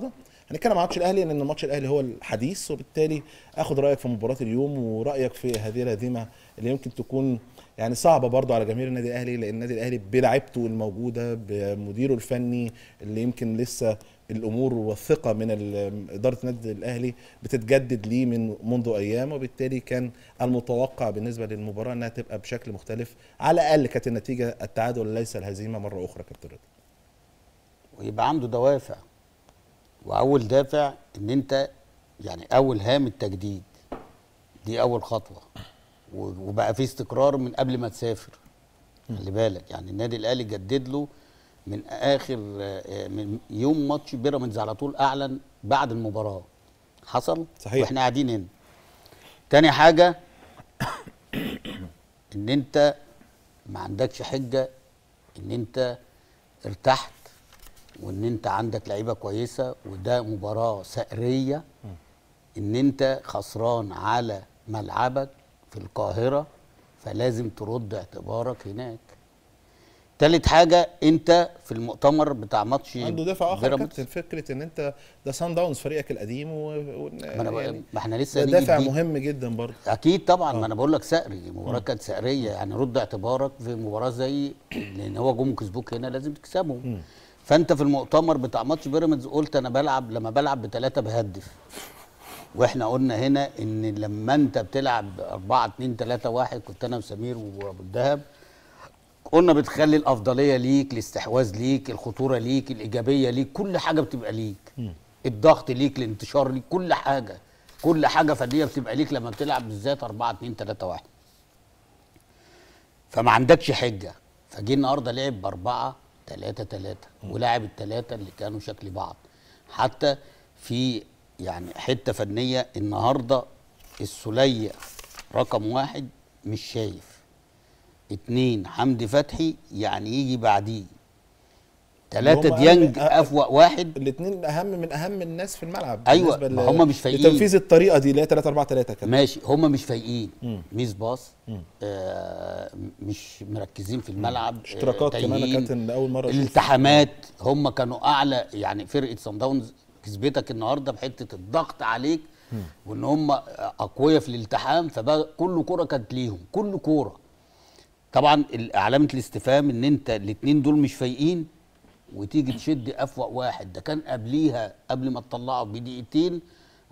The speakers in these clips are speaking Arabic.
النهارده هنتكلم عن ماتش الاهلي لان ماتش الاهلي هو الحديث وبالتالي اخد رايك في مباراه اليوم ورايك في هذه الهزيمه اللي يمكن تكون يعني صعبه برضه على جماهير النادي الاهلي لان النادي الاهلي بلعبته الموجوده بمديره الفني اللي يمكن لسه الامور والثقه من اداره النادي الاهلي بتتجدد ليه من منذ ايام وبالتالي كان المتوقع بالنسبه للمباراه انها تبقى بشكل مختلف على الاقل كانت النتيجه التعادل ليس الهزيمه مره اخرى كابتن رضا ويبقى عنده دوافع واول دافع ان انت يعني اول هام التجديد دي اول خطوه وبقى في استقرار من قبل ما تسافر خلي بالك يعني النادي الاهلي جدد له من اخر آه، من يوم ماتش بيراميدز على طول اعلن بعد المباراه حصل صحيح واحنا قاعدين هنا تاني حاجه ان انت ما عندكش حجه ان انت ارتحت وان انت عندك لعيبه كويسه وده مباراه ثاريه ان انت خسران على ملعبك في القاهره فلازم ترد اعتبارك هناك تالت حاجه انت في المؤتمر بتاع ماتش عنده دافع اخر كابتن فكره ان انت ده سان داونز فريقك القديم و... و... ما انا يعني ما احنا لسه ده دافع مهم جدا برضه اكيد طبعا أوه. ما آه. انا بقول لك ساري المباراه كانت ساريه يعني رد اعتبارك في مباراه زي لان هو جم كسبوك هنا لازم تكسبهم فانت في المؤتمر بتاع ماتش بيراميدز قلت انا بلعب لما بلعب بثلاثه بهدف واحنا قلنا هنا ان لما انت بتلعب 4 2 3 1 كنت انا وسمير وابو الدهب قلنا بتخلي الافضليه ليك الاستحواذ ليك الخطوره ليك الايجابيه ليك كل حاجه بتبقى ليك الضغط ليك الانتشار ليك كل حاجه كل حاجه فنيه بتبقى ليك لما بتلعب بالذات 4 2 3 1 فما عندكش حجه فجه النهارده لعب باربعه 3 3 ولعب الثلاثه اللي كانوا شكل بعض حتى في يعني حته فنيه النهارده السليه رقم واحد مش شايف اتنين حمدي فتحي يعني يجي بعديه ثلاثة ديانج أفوق واحد الاثنين أهم من أهم الناس في الملعب أيوه ما هم مش فايقين لتنفيذ الطريقة دي اللي هي 3 4 3 كده ماشي هم مش فايقين ميز باص آه مش مركزين في الملعب اشتراكات آه كمان كانت أول مرة التحامات هم كانوا أعلى يعني فرقة صن داونز كسبتك النهارده بحتة الضغط عليك مم. وإن هم أقوياء في الالتحام فبقى كل كورة كانت ليهم كل كورة طبعا علامة الاستفهام إن أنت الاثنين دول مش فايقين وتيجي تشد افوق واحد ده كان قبليها قبل ما تطلعه بدقيقتين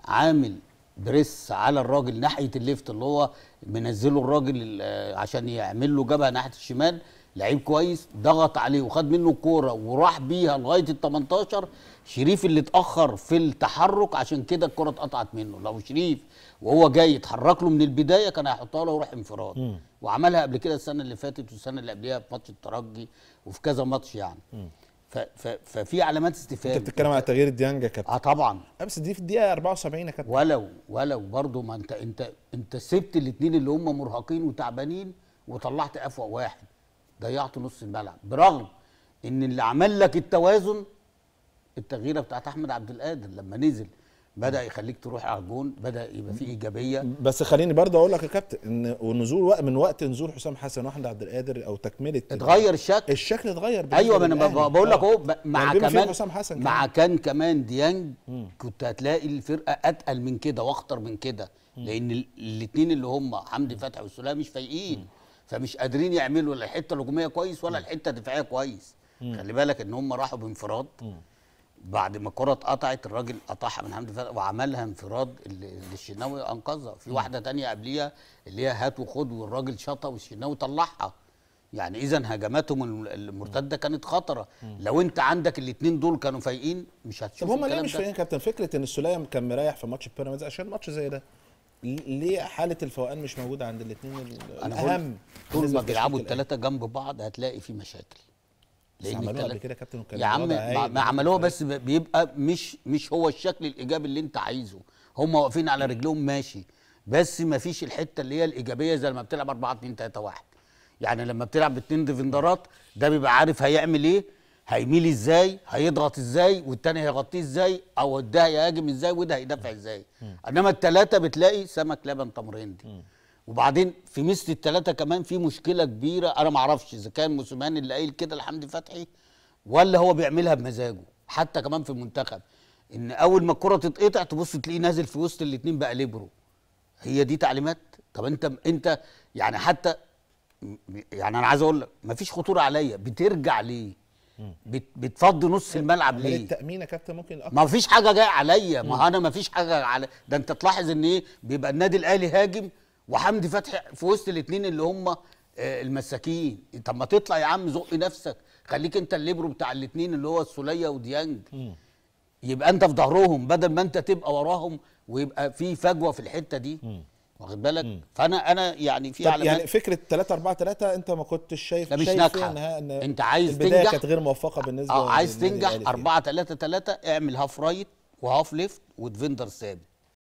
عامل بريس على الراجل ناحيه الليفت اللي هو منزله الراجل عشان يعمل له جبهه ناحيه الشمال لعيب كويس ضغط عليه وخد منه الكوره وراح بيها لغايه ال 18 شريف اللي اتاخر في التحرك عشان كده الكوره اتقطعت منه لو شريف وهو جاي اتحرك له من البدايه كان هيحطها له ويروح انفراد م. وعملها قبل كده السنه اللي فاتت والسنه اللي قبلها في ماتش الترجي وفي كذا ماتش يعني م. ففي علامات استفهام انت بتتكلم على تغيير ديانج يا كابتن اه طبعا آه، بس دي في الدقيقه 74 يا كابتن ولو ولو برضه ما انت انت انت سبت الاثنين اللي هم مرهقين وتعبانين وطلعت افوق واحد ضيعت نص الملعب برغم ان اللي عمل لك التوازن التغييره بتاعت احمد عبد القادر لما نزل بدا يخليك تروح على الجون بدا يبقى في ايجابيه بس خليني برضه اقول لك يا كابتن ان ونزول وقت من وقت نزول حسام حسن واحمد عبد القادر او تكمله اتغير الشكل الشكل اتغير ايوه ما انا بقول لك آه. اهو مع يعني كمان حسام حسن مع كان كمان ديانج كنت هتلاقي الفرقه اتقل من كده واخطر من كده لان الاثنين اللي هم حمدي فتحي والسوليه مش فايقين فمش قادرين يعملوا لا الحته الهجوميه كويس ولا الحته الدفاعيه كويس خلي بالك ان هم راحوا بانفراد بعد ما الكره اتقطعت الراجل قطعها من حمدي فتحي وعملها انفراد للشناوي الشناوي انقذها في واحده تانية قبليها اللي هي هات وخد والراجل شطها والشناوي طلعها يعني اذا هجماتهم المرتده كانت خطره لو انت عندك الاثنين دول كانوا فايقين مش هتشوف طب هم ليه مش فايقين كابتن فكره ان السليم كان مريح في ماتش بيراميدز عشان ماتش زي ده ليه حاله الفوقان مش موجوده عند الاثنين الاهم طول ما بيلعبوا الثلاثه جنب بعض هتلاقي في مشاكل لان عملوها قبل كده كابتن يا عم ما عملوها بس بيبقى مش مش هو الشكل الايجابي اللي انت عايزه هم واقفين على رجلهم ماشي بس ما فيش الحته اللي هي الايجابيه زي لما بتلعب 4 2 3 1 يعني لما بتلعب باتنين ديفندرات ده بيبقى عارف هيعمل ايه هيميل ازاي هيضغط ازاي والتاني هيغطيه ازاي او ده هيهاجم ازاي وده هيدافع ازاي انما الثلاثه بتلاقي سمك لبن تمر هندي وبعدين في مثل الثلاثه كمان في مشكله كبيره انا ما اعرفش اذا كان موسيماني اللي قايل كده لحمدي فتحي ولا هو بيعملها بمزاجه حتى كمان في المنتخب ان اول ما الكره تتقطع تبص تلاقيه نازل في وسط الاثنين بقى ليبرو هي دي تعليمات طب انت انت يعني حتى يعني انا عايز اقول لك فيش خطوره عليا بترجع ليه بتفضي نص يعني الملعب ليه التامين يا كابتن ممكن ما فيش حاجه جايه عليا ما انا ما فيش حاجه على ده انت تلاحظ ان ايه بيبقى النادي الاهلي هاجم وحمدي فتحي في وسط الاثنين اللي هم آه، المساكين طب ما تطلع يا عم زق نفسك خليك انت الليبرو بتاع الاثنين اللي هو السوليه وديانج يبقى انت في ظهرهم بدل ما انت تبقى وراهم ويبقى في فجوه في الحته دي واخد بالك فانا انا يعني في علامات يعني فكره 3 4 3 انت ما كنتش شايف مش ناجحه إن انت عايز البداية تنجح كانت غير موفقه بالنسبه اه عايز تنجح 4 3 3 اعمل هاف رايت وهاف ليفت وديفندر ثابت